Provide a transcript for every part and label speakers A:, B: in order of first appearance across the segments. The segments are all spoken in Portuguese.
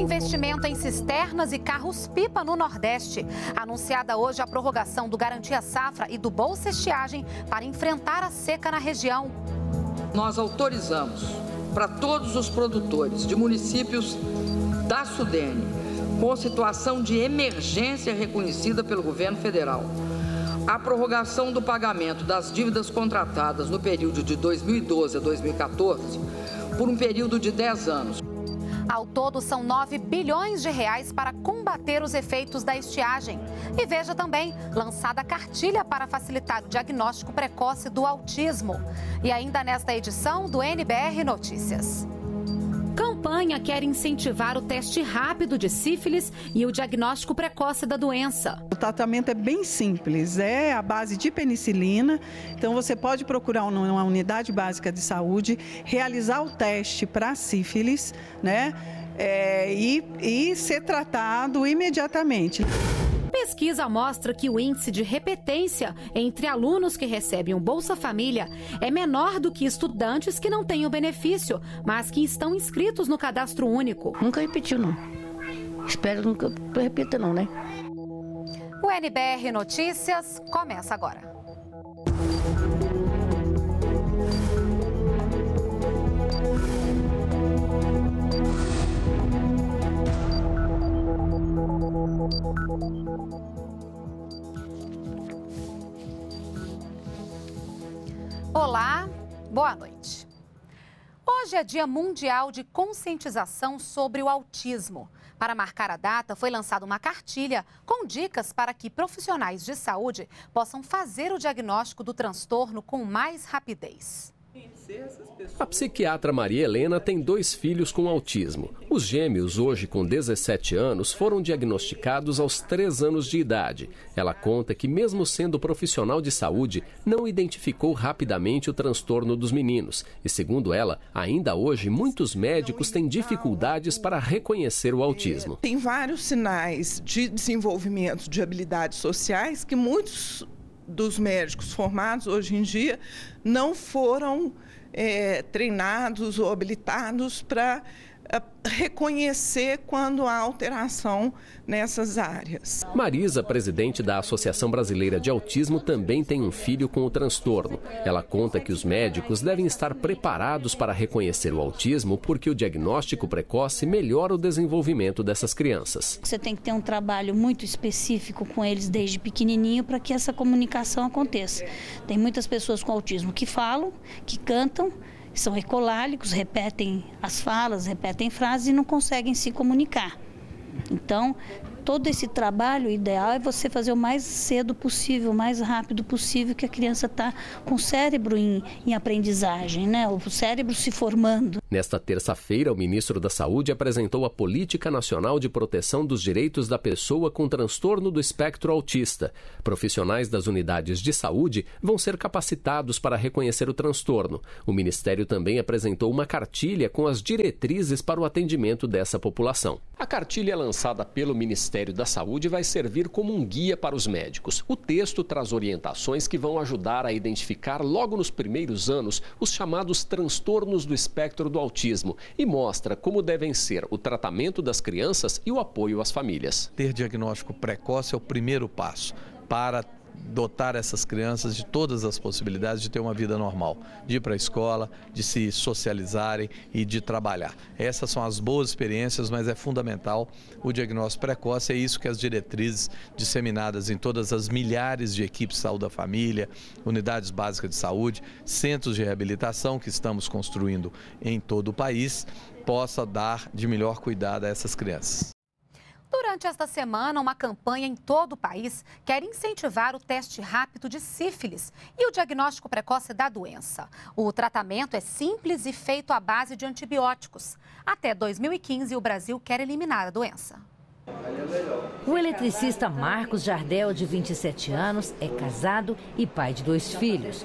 A: investimento em cisternas e carros-pipa no Nordeste. Anunciada hoje a prorrogação do Garantia Safra e do Bolsa Estiagem para enfrentar a seca na região.
B: Nós autorizamos para todos os produtores de municípios da Sudene, com situação de emergência reconhecida pelo governo federal, a prorrogação do pagamento das dívidas contratadas no período de 2012 a 2014 por um período de 10 anos,
A: ao todo, são 9 bilhões de reais para combater os efeitos da estiagem. E veja também, lançada a cartilha para facilitar o diagnóstico precoce do autismo. E ainda nesta edição do NBR Notícias campanha quer incentivar o teste rápido de sífilis e o diagnóstico precoce da doença. O tratamento é bem
C: simples, é a base de penicilina. Então você pode procurar uma unidade básica de saúde, realizar o teste para sífilis, né? É, e, e ser tratado imediatamente.
A: Pesquisa mostra que o índice de repetência entre alunos que recebem o Bolsa Família é menor do que estudantes que não têm o benefício, mas que estão inscritos no cadastro único. Nunca repetiu, não.
D: Espero que nunca repita, não, né?
A: O NBR Notícias começa agora. Olá, boa noite. Hoje é Dia Mundial de Conscientização sobre o Autismo. Para marcar a data, foi lançada uma cartilha com dicas para que profissionais de saúde possam fazer o diagnóstico do transtorno com mais rapidez.
E: A psiquiatra Maria Helena tem dois filhos com autismo. Os gêmeos, hoje com 17 anos, foram diagnosticados aos 3 anos de idade. Ela conta que, mesmo sendo profissional de saúde, não identificou rapidamente o transtorno dos meninos. E, segundo ela, ainda hoje muitos médicos têm dificuldades para reconhecer o autismo.
C: Tem vários sinais de desenvolvimento de habilidades sociais que muitos dos médicos formados hoje em dia não foram é, treinados ou habilitados para reconhecer quando há alteração nessas áreas.
E: Marisa, presidente da Associação Brasileira de Autismo, também tem um filho com o transtorno. Ela conta que os médicos devem estar preparados para reconhecer o autismo porque o diagnóstico precoce melhora o desenvolvimento dessas crianças.
D: Você tem que ter um trabalho muito específico com eles desde pequenininho para que essa comunicação aconteça. Tem muitas pessoas com autismo que falam, que cantam, são ecolálicos, repetem as falas, repetem frases e não conseguem se comunicar. Então, todo esse trabalho ideal é você fazer o mais cedo possível, o mais rápido possível, que a criança está com o cérebro em, em aprendizagem, né? o cérebro se formando.
E: Nesta terça-feira, o ministro da Saúde apresentou a Política Nacional de Proteção dos Direitos da Pessoa com Transtorno do Espectro Autista. Profissionais das unidades de saúde vão ser capacitados para reconhecer o transtorno. O Ministério também apresentou uma cartilha com as diretrizes para o atendimento dessa população. A cartilha é lançada pelo Ministério Ministério da Saúde vai servir como um guia para os médicos. O texto traz orientações que vão ajudar a identificar, logo nos primeiros anos, os chamados transtornos do espectro do autismo e mostra como devem ser o tratamento das crianças e o apoio às famílias. Ter diagnóstico precoce é o primeiro passo para dotar essas crianças de todas as possibilidades de ter uma vida normal, de ir para a escola, de se socializarem e de trabalhar. Essas são as boas experiências, mas é fundamental o diagnóstico precoce, é isso que as diretrizes disseminadas em todas as milhares de equipes de saúde da família, unidades básicas de saúde, centros de reabilitação que estamos construindo em todo o país, possa dar de melhor cuidado a essas crianças.
A: Durante esta semana, uma campanha em todo o país quer incentivar o teste rápido de sífilis e o diagnóstico precoce da doença. O tratamento é simples e feito à base de antibióticos. Até 2015, o Brasil quer eliminar a doença.
D: O eletricista Marcos Jardel, de 27 anos, é casado e pai de dois filhos.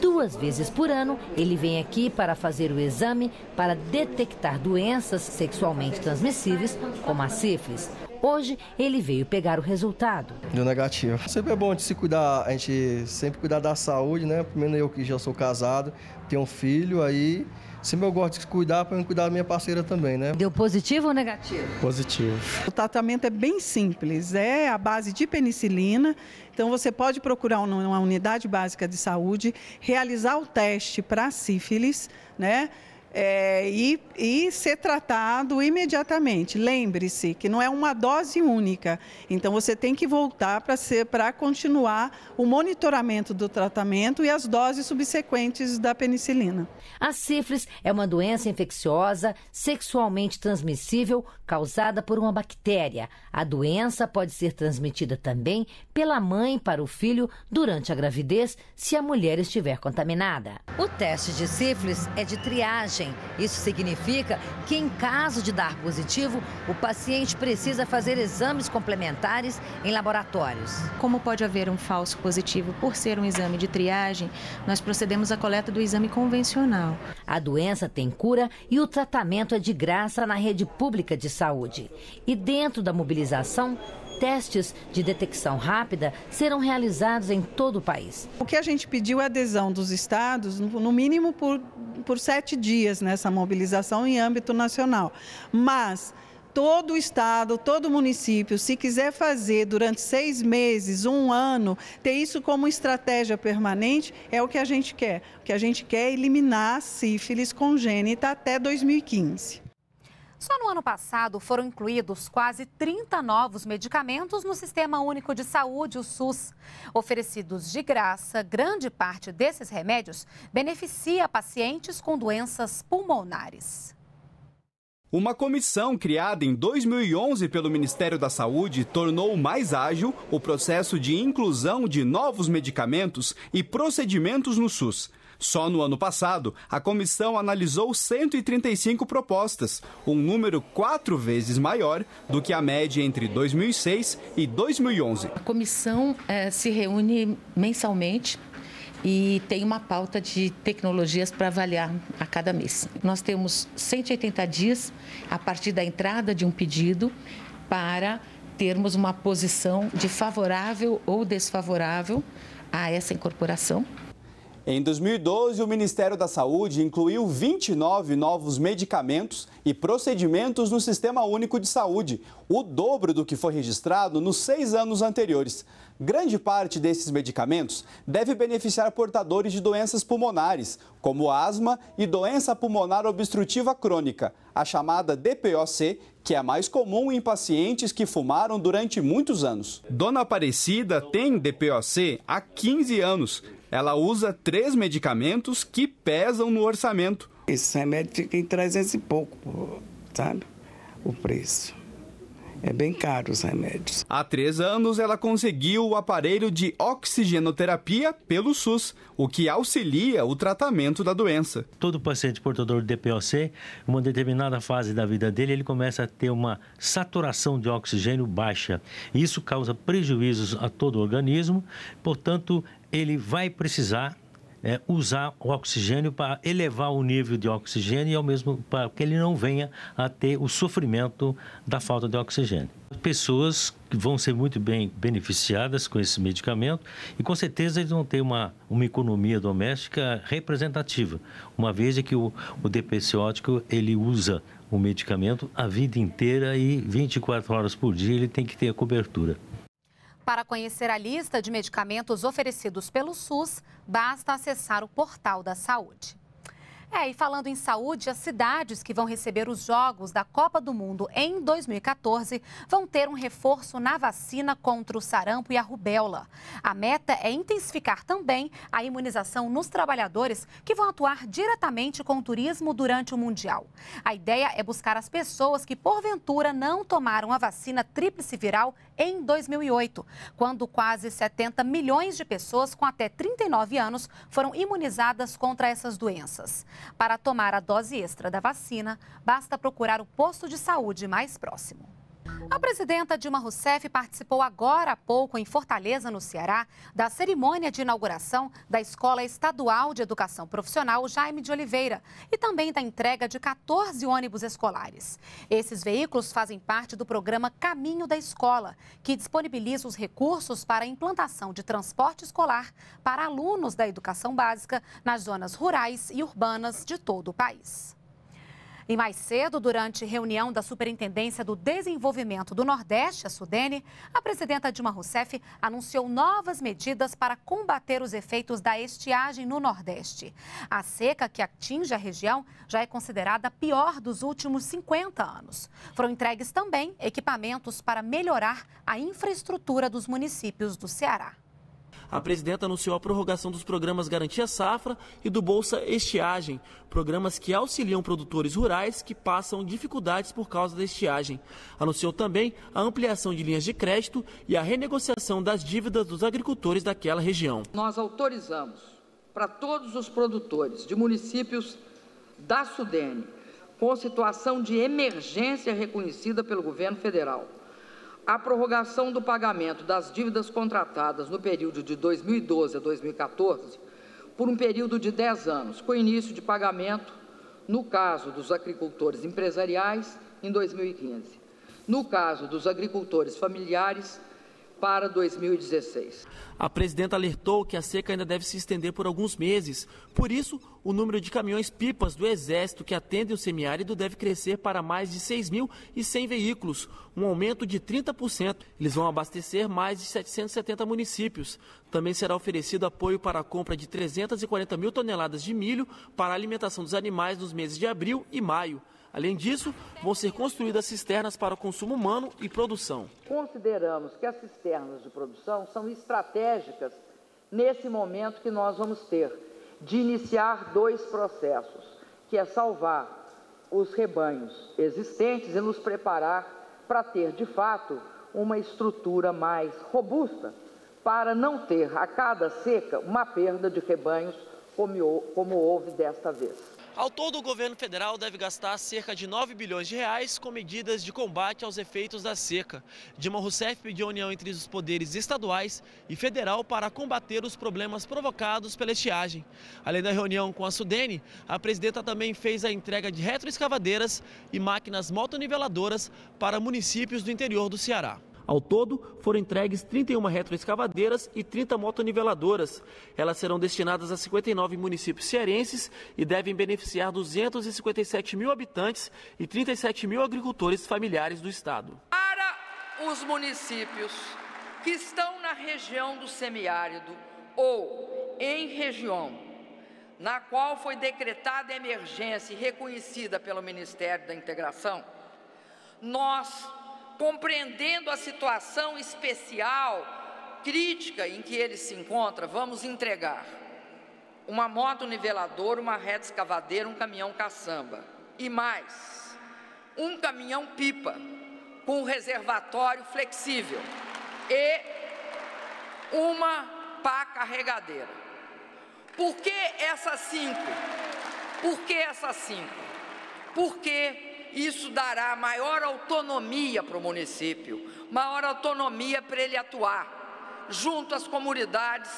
D: Duas vezes por ano, ele vem aqui para fazer o exame para detectar doenças sexualmente transmissíveis, como a sífilis. Hoje, ele veio pegar o resultado.
F: Deu negativo. Sempre é bom a gente se cuidar, a gente sempre cuidar da saúde, né? Primeiro eu que já sou casado, tenho um filho,
C: aí sempre eu gosto de cuidar para cuidar da minha parceira também, né? Deu positivo ou negativo? Positivo. O tratamento é bem simples, é a base de penicilina. Então você pode procurar uma unidade básica de saúde, realizar o teste para sífilis, né? é, e, e ser tratado imediatamente. Lembre-se que não é uma dose única, então você tem que voltar para ser para continuar o monitoramento do tratamento e as doses subsequentes da penicilina. A sífilis é uma doença infecciosa sexualmente transmissível causada
D: por uma bactéria. A doença pode ser transmitida também pela mãe para o filho durante a gravidez, se a mulher estiver contaminada. O teste de sífilis é de triagem testagem. Isso significa que, em caso de dar positivo, o paciente precisa fazer exames complementares em laboratórios. Como pode haver um falso positivo por ser um exame de triagem, nós procedemos à coleta do exame convencional. A doença tem cura e o tratamento é de graça na rede pública de saúde. E dentro da mobilização, testes de detecção rápida serão
C: realizados em todo o país. O que a gente pediu é adesão dos estados, no mínimo por, por sete dias nessa mobilização em âmbito nacional. Mas todo estado, todo município, se quiser fazer durante seis meses, um ano, ter isso como estratégia permanente, é o que a gente quer. O que a gente quer é eliminar a sífilis congênita até 2015.
A: Só no ano passado foram incluídos quase 30 novos medicamentos no Sistema Único de Saúde, o SUS. Oferecidos de graça, grande parte desses remédios beneficia pacientes com doenças pulmonares.
G: Uma comissão criada em 2011 pelo Ministério da Saúde tornou mais ágil o processo de inclusão de novos medicamentos e procedimentos no SUS. Só no ano passado, a comissão analisou 135 propostas, um número quatro vezes maior do que a média entre 2006 e 2011. A
B: comissão eh, se
H: reúne mensalmente e tem uma pauta de tecnologias para avaliar a cada mês. Nós temos 180 dias a partir da entrada de um
A: pedido para termos uma posição de favorável ou desfavorável a essa incorporação
G: em 2012, o Ministério da Saúde incluiu 29 novos medicamentos e procedimentos no Sistema Único de Saúde, o dobro do que foi registrado nos seis anos anteriores. Grande parte desses medicamentos deve beneficiar portadores de doenças pulmonares, como asma e doença pulmonar obstrutiva crônica, a chamada DPOC, que é mais comum em pacientes que fumaram durante muitos anos. Dona Aparecida tem DPOC há 15 anos ela usa três medicamentos que pesam no
C: orçamento. Esse remédio fica em 300 e pouco, sabe? O preço. É bem caro os remédios.
G: Há três anos, ela conseguiu o aparelho de oxigenoterapia pelo SUS, o que auxilia o tratamento da doença.
I: Todo paciente portador de DPOC, uma determinada fase da vida dele, ele começa a ter uma saturação de oxigênio baixa. Isso causa prejuízos a todo o organismo, portanto, ele vai precisar é, usar o oxigênio para elevar o nível de oxigênio e ao mesmo para que ele não venha a ter o sofrimento da falta de oxigênio. Pessoas que vão ser muito bem beneficiadas com esse medicamento e com certeza eles vão ter uma, uma economia doméstica representativa, uma vez que o, o DPCótico ele usa o medicamento a vida inteira e 24 horas por dia ele tem que ter a cobertura.
A: Para conhecer a lista de medicamentos oferecidos pelo SUS, basta acessar o portal da saúde. É, e falando em saúde, as cidades que vão receber os Jogos da Copa do Mundo em 2014 vão ter um reforço na vacina contra o sarampo e a rubéola. A meta é intensificar também a imunização nos trabalhadores que vão atuar diretamente com o turismo durante o Mundial. A ideia é buscar as pessoas que, porventura, não tomaram a vacina tríplice viral em 2008, quando quase 70 milhões de pessoas com até 39 anos foram imunizadas contra essas doenças. Para tomar a dose extra da vacina, basta procurar o posto de saúde mais próximo. A presidenta Dilma Rousseff participou agora há pouco em Fortaleza, no Ceará, da cerimônia de inauguração da Escola Estadual de Educação Profissional Jaime de Oliveira e também da entrega de 14 ônibus escolares. Esses veículos fazem parte do programa Caminho da Escola, que disponibiliza os recursos para a implantação de transporte escolar para alunos da educação básica nas zonas rurais e urbanas de todo o país. E mais cedo, durante reunião da Superintendência do Desenvolvimento do Nordeste, a Sudene, a presidenta Dilma Rousseff anunciou novas medidas para combater os efeitos da estiagem no Nordeste. A seca que atinge a região já é considerada a pior dos últimos 50 anos. Foram entregues também equipamentos para melhorar a infraestrutura dos municípios do Ceará
I: a presidenta anunciou a prorrogação dos programas Garantia Safra e do Bolsa Estiagem, programas que auxiliam produtores rurais que passam dificuldades por causa da estiagem. Anunciou também a ampliação de linhas de crédito e a renegociação das dívidas dos agricultores daquela região.
B: Nós autorizamos para todos os produtores de municípios da Sudene com situação de emergência reconhecida pelo governo federal a prorrogação do pagamento das dívidas contratadas no período de 2012 a 2014 por um período de 10 anos, com início de pagamento, no caso dos agricultores empresariais, em 2015. No caso dos agricultores familiares, para 2016.
I: A presidenta alertou que a seca ainda deve se estender por alguns meses. Por isso, o número de caminhões-pipas do Exército que atendem o semiárido deve crescer para mais de 6.100 veículos, um aumento de 30%. Eles vão abastecer mais de 770 municípios. Também será oferecido apoio para a compra de 340 mil toneladas de milho para a alimentação dos animais nos meses de abril e maio. Além disso, vão ser construídas cisternas para o consumo humano e produção.
B: Consideramos que as cisternas de produção são estratégicas nesse momento que nós vamos ter de iniciar dois processos, que é salvar os rebanhos existentes e nos preparar para ter, de fato, uma estrutura mais robusta, para não ter a cada seca uma perda de rebanhos como, como houve desta vez.
I: Ao todo, o governo federal deve gastar cerca de 9 bilhões de reais com medidas de combate aos efeitos da seca. Dilma Rousseff pediu união entre os poderes estaduais e federal para combater os problemas provocados pela estiagem. Além da reunião com a Sudene, a presidenta também fez a entrega de retroescavadeiras e máquinas motoniveladoras para municípios do interior do Ceará. Ao todo, foram entregues 31 retroescavadeiras e 30 motoniveladoras. Elas serão destinadas a 59 municípios cearenses e devem beneficiar 257 mil habitantes e 37 mil agricultores familiares do Estado.
B: Para os municípios que estão na região do semiárido ou em região na qual foi decretada emergência e reconhecida pelo Ministério da Integração, nós compreendendo a situação especial, crítica em que ele se encontra, vamos entregar uma moto niveladora, uma reta escavadeira, um caminhão caçamba e mais, um caminhão pipa com reservatório flexível e uma pá carregadeira. Por que essas cinco? Por que essas cinco? Porque isso dará maior autonomia para o município, maior autonomia para ele atuar junto às comunidades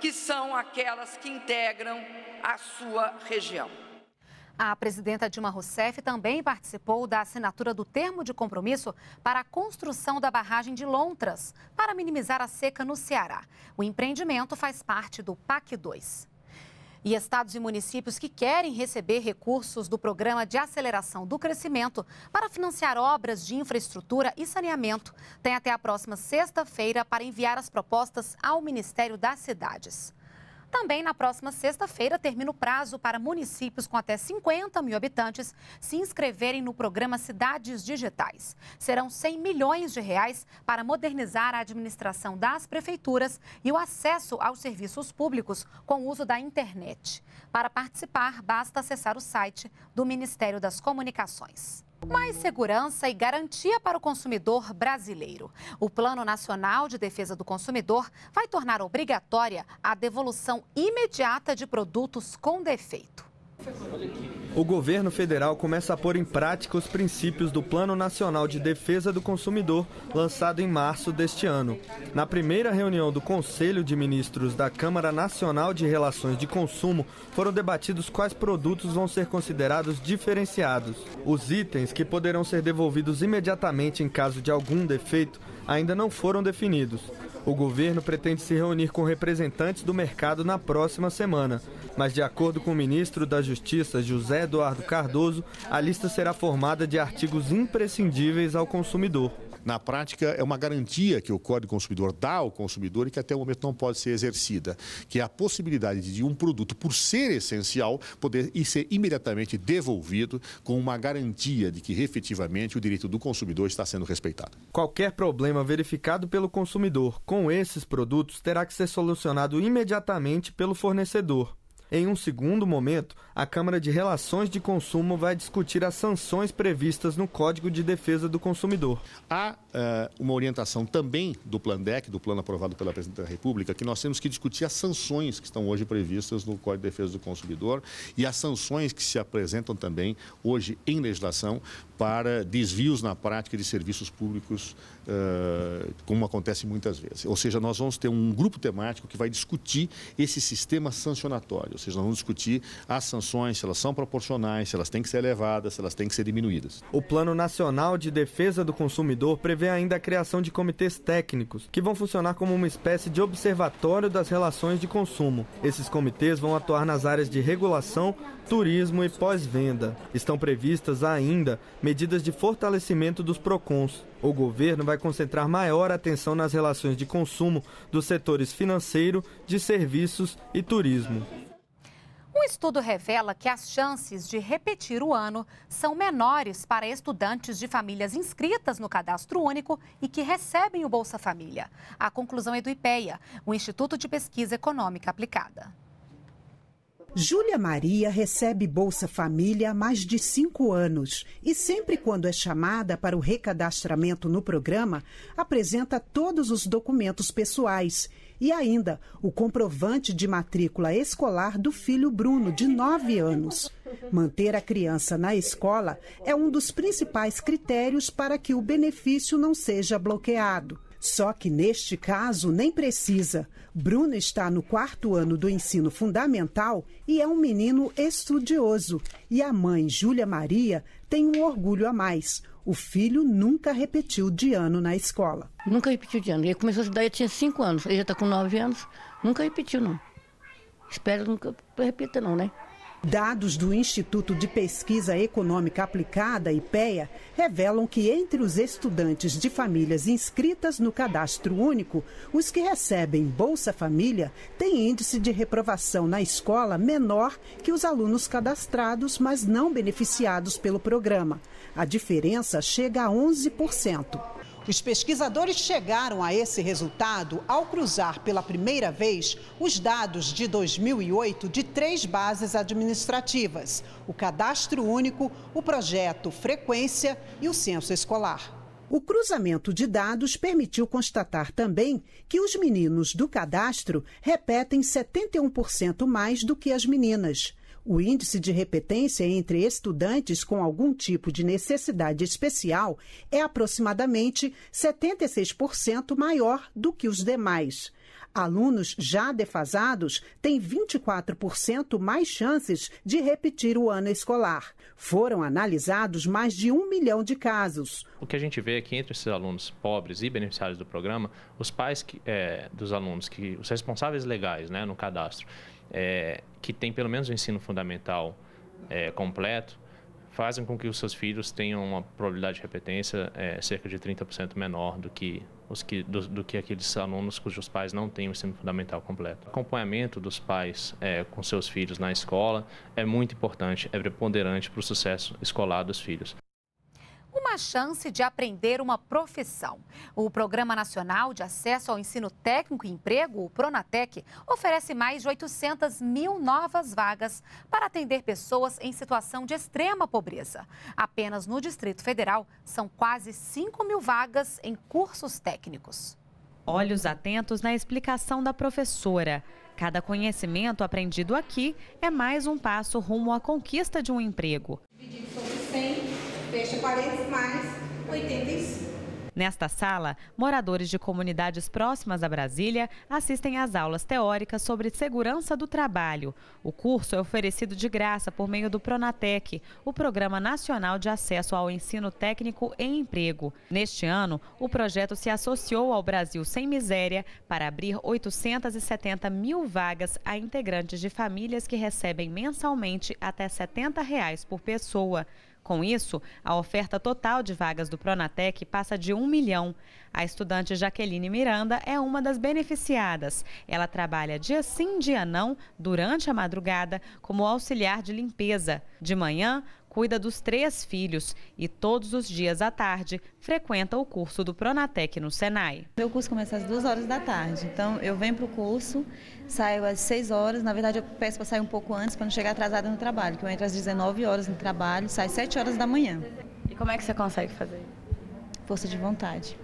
B: que são aquelas que integram a sua região.
A: A presidenta Dilma Rousseff também participou da assinatura do termo de compromisso para a construção da barragem de Lontras, para minimizar a seca no Ceará. O empreendimento faz parte do PAC 2 e estados e municípios que querem receber recursos do Programa de Aceleração do Crescimento para financiar obras de infraestrutura e saneamento têm até a próxima sexta-feira para enviar as propostas ao Ministério das Cidades. Também na próxima sexta-feira termina o prazo para municípios com até 50 mil habitantes se inscreverem no programa Cidades Digitais. Serão 100 milhões de reais para modernizar a administração das prefeituras e o acesso aos serviços públicos com o uso da internet. Para participar, basta acessar o site do Ministério das Comunicações mais segurança e garantia para o consumidor brasileiro. O Plano Nacional de Defesa do Consumidor vai tornar obrigatória a devolução imediata de produtos com defeito.
F: O governo federal começa a pôr em prática os princípios do Plano Nacional de Defesa do Consumidor, lançado em março deste ano. Na primeira reunião do Conselho de Ministros da Câmara Nacional de Relações de Consumo, foram debatidos quais produtos vão ser considerados diferenciados. Os itens que poderão ser devolvidos imediatamente em caso de algum defeito ainda não foram definidos. O governo pretende se reunir com representantes do mercado na próxima semana, mas, de acordo com o ministro da Justiça, José Eduardo Cardoso, a lista será formada de artigos imprescindíveis ao consumidor na prática, é uma garantia que o Código Consumidor dá ao consumidor e que até o momento não pode ser exercida, que é a possibilidade de um produto, por ser essencial, poder ser imediatamente devolvido com uma garantia de que efetivamente o direito do consumidor está sendo respeitado. Qualquer problema verificado pelo consumidor com esses produtos terá que ser solucionado imediatamente pelo fornecedor. Em um segundo momento, a Câmara de Relações de Consumo vai discutir as sanções previstas no Código de Defesa do Consumidor. Há uh, uma orientação também do Dec, do plano aprovado pela Presidente da República, que nós temos que discutir as sanções que estão hoje previstas no Código de Defesa do Consumidor e as sanções que se apresentam também hoje em legislação para desvios na prática de serviços públicos, uh, como acontece muitas vezes. Ou seja, nós vamos ter um grupo temático que vai discutir esse sistema sancionatório ou seja, nós vamos discutir as sanções, se elas são proporcionais, se elas têm que ser elevadas, se elas têm que ser diminuídas. O Plano Nacional de Defesa do Consumidor prevê ainda a criação de comitês técnicos, que vão funcionar como uma espécie de observatório das relações de consumo. Esses comitês vão atuar nas áreas de regulação, turismo e pós-venda. Estão previstas ainda medidas de fortalecimento dos PROCONs. O governo vai concentrar maior atenção nas relações de consumo dos setores financeiro, de serviços e turismo.
A: Um estudo revela que as chances de repetir o ano são menores para estudantes de famílias inscritas no cadastro único e que recebem o Bolsa Família. A conclusão é do IPEA, o Instituto de Pesquisa Econômica Aplicada.
J: Júlia Maria recebe Bolsa Família há mais de cinco anos e, sempre quando é chamada para o recadastramento no programa, apresenta todos os documentos pessoais e ainda o comprovante de matrícula escolar do filho Bruno, de 9 anos. Manter a criança na escola é um dos principais critérios para que o benefício não seja bloqueado. Só que neste caso nem precisa. Bruno está no quarto ano do ensino fundamental e é um menino estudioso. E a mãe, Júlia Maria, tem um orgulho a mais o filho nunca repetiu de ano na escola. Nunca repetiu de ano. Ele começou a estudar, Ele tinha 5 anos, ele já está com 9 anos, nunca repetiu, não. Espero que nunca repita, não, né? Dados do Instituto de Pesquisa Econômica Aplicada, IPEA, revelam que entre os estudantes de famílias inscritas no cadastro único, os que recebem Bolsa Família têm índice de reprovação na escola menor que os alunos cadastrados, mas não beneficiados pelo programa. A diferença chega a 11%. Os pesquisadores chegaram a esse resultado ao cruzar pela primeira vez os dados de 2008 de três bases administrativas: o Cadastro Único, o Projeto Frequência e o Censo Escolar. O cruzamento de dados permitiu constatar também que os meninos do cadastro repetem 71% mais do que as meninas. O índice de repetência entre estudantes com algum tipo de necessidade especial é aproximadamente 76% maior do que os demais. Alunos já defasados têm 24% mais chances de repetir o ano escolar. Foram analisados mais de um milhão de casos.
E: O que a gente vê é que entre esses alunos pobres e beneficiários do programa, os pais que, é, dos alunos, que os responsáveis legais né, no cadastro, é, que têm pelo menos o ensino fundamental é, completo, fazem com que os seus filhos tenham uma probabilidade de repetência é, cerca de 30% menor do que os que, do, do, que aqueles alunos cujos pais não têm o ensino fundamental completo. O acompanhamento dos pais é, com seus filhos na escola é muito importante, é preponderante para o sucesso escolar dos filhos
A: uma chance de aprender uma profissão. O Programa Nacional de Acesso ao Ensino Técnico e Emprego, o Pronatec, oferece mais de 800 mil novas vagas para atender pessoas em situação de extrema pobreza. Apenas no Distrito Federal, são quase 5 mil vagas em
H: cursos
A: técnicos.
H: Olhos atentos na explicação da professora. Cada conhecimento aprendido aqui é mais um passo rumo à conquista de um emprego fecha parênteses, mais 85. Nesta sala, moradores de comunidades próximas a Brasília assistem às aulas teóricas sobre segurança do trabalho. O curso é oferecido de graça por meio do Pronatec, o Programa Nacional de Acesso ao Ensino Técnico em Emprego. Neste ano, o projeto se associou ao Brasil Sem Miséria para abrir 870 mil vagas a integrantes de famílias que recebem mensalmente até R$ 70 reais por pessoa. Com isso, a oferta total de vagas do Pronatec passa de um milhão. A estudante Jaqueline Miranda é uma das beneficiadas. Ela trabalha dia sim, dia não, durante a madrugada, como auxiliar de limpeza. De manhã, cuida dos três filhos e todos os dias à tarde frequenta o curso do Pronatec no Senai. Meu curso começa às duas horas da tarde, então eu venho para o curso, saio às 6 horas. Na verdade, eu peço para sair um pouco antes para não chegar atrasada no trabalho, que eu entro às 19 horas no trabalho, saio às 7 horas da manhã. E como é que você consegue fazer Força de vontade.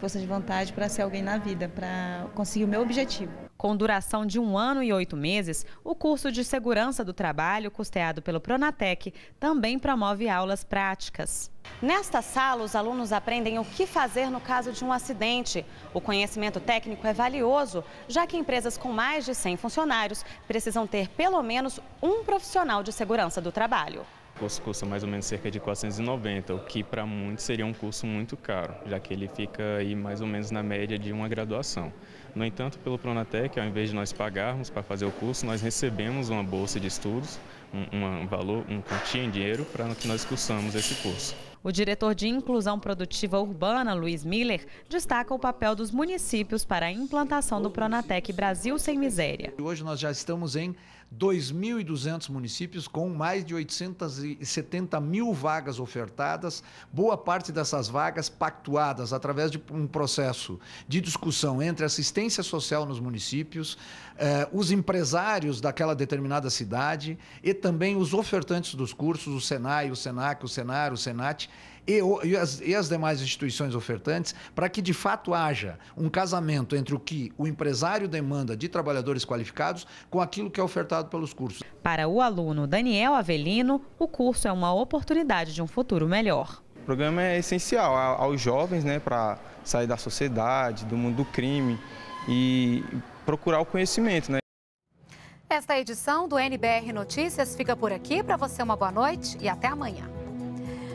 H: Força de vontade para ser alguém na vida, para conseguir o meu objetivo. Com duração de um ano e oito meses, o curso de Segurança do Trabalho, custeado pelo Pronatec, também promove aulas práticas. Nesta sala, os alunos aprendem o que fazer no caso de um acidente. O conhecimento técnico é valioso, já que empresas com mais de 100 funcionários precisam ter pelo menos um profissional de segurança do trabalho.
F: O curso custa mais ou menos cerca de 490, o que para muitos seria um curso muito caro, já que ele fica aí mais ou menos na média de uma graduação. No entanto, pelo Pronatec, ao invés de nós pagarmos para fazer o curso, nós recebemos uma bolsa de estudos, um, um valor, um quantia em dinheiro para que nós cursamos esse curso.
H: O diretor de Inclusão Produtiva Urbana, Luiz Miller, destaca o papel dos municípios para a implantação do Pronatec Brasil Sem Miséria.
I: Hoje nós já estamos em 2.200 municípios com mais de 870 mil vagas ofertadas, boa parte dessas vagas pactuadas através de um processo de discussão entre assistência social nos municípios, eh, os empresários daquela determinada cidade e também os ofertantes dos cursos, o Senai, o Senac, o Senar, o Senat e, e, as, e as demais instituições ofertantes para que de fato haja um casamento entre o que o empresário demanda de trabalhadores qualificados com aquilo que é ofertado pelos cursos.
H: Para o aluno Daniel Avelino, o curso é uma oportunidade de um futuro melhor. O
G: programa é essencial aos jovens né, para sair da sociedade, do mundo do crime e procurar o
F: conhecimento. Né?
A: Esta edição do NBR Notícias fica por aqui. Para você, uma boa noite e até amanhã.